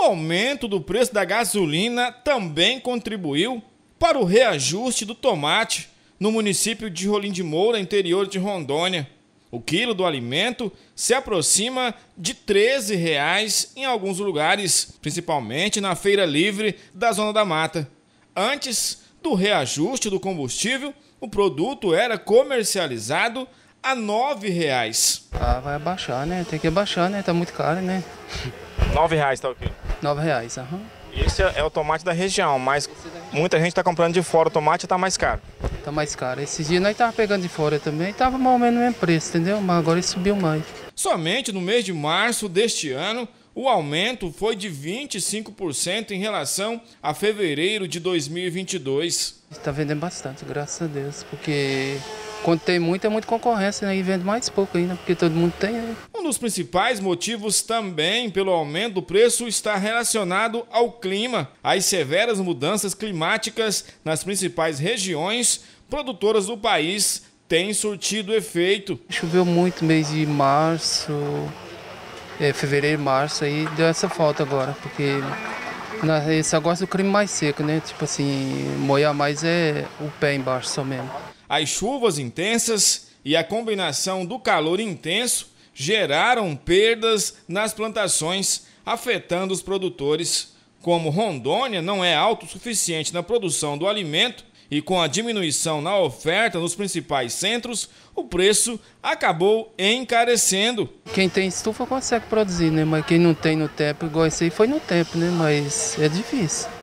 O aumento do preço da gasolina também contribuiu para o reajuste do tomate no município de Rolim de Moura, interior de Rondônia. O quilo do alimento se aproxima de R$ 13 reais em alguns lugares, principalmente na feira livre da Zona da Mata. Antes do reajuste do combustível, o produto era comercializado a R$ 9 reais. Ah, vai abaixar, né? Tem que abaixar, né? Tá muito caro, né? R$ 9 reais tá o quilo. R$ reais. Uhum. Esse é, é o tomate da região, mas muita gente está comprando de fora o tomate está mais caro. Está mais caro. Esses dias nós estávamos pegando de fora também, estava mais ou menos no mesmo preço, entendeu? Mas agora ele subiu mais. Somente no mês de março deste ano, o aumento foi de 25% em relação a fevereiro de 2022. Está vendendo bastante, graças a Deus, porque quando tem muito, é muita concorrência, né? E vende mais pouco ainda, porque todo mundo tem. Né? Um dos principais motivos também pelo aumento do preço está relacionado ao clima. As severas mudanças climáticas nas principais regiões produtoras do país têm surtido efeito. Choveu muito mês de março, é, fevereiro, março, aí deu essa falta agora, porque na, agora é do clima mais seco, né? Tipo assim, molhar mais é o pé embaixo só mesmo. As chuvas intensas e a combinação do calor intenso geraram perdas nas plantações, afetando os produtores. Como Rondônia não é autossuficiente na produção do alimento e com a diminuição na oferta nos principais centros, o preço acabou encarecendo. Quem tem estufa consegue produzir, né? Mas quem não tem no tempo, igual esse aí foi no tempo, né? Mas é difícil.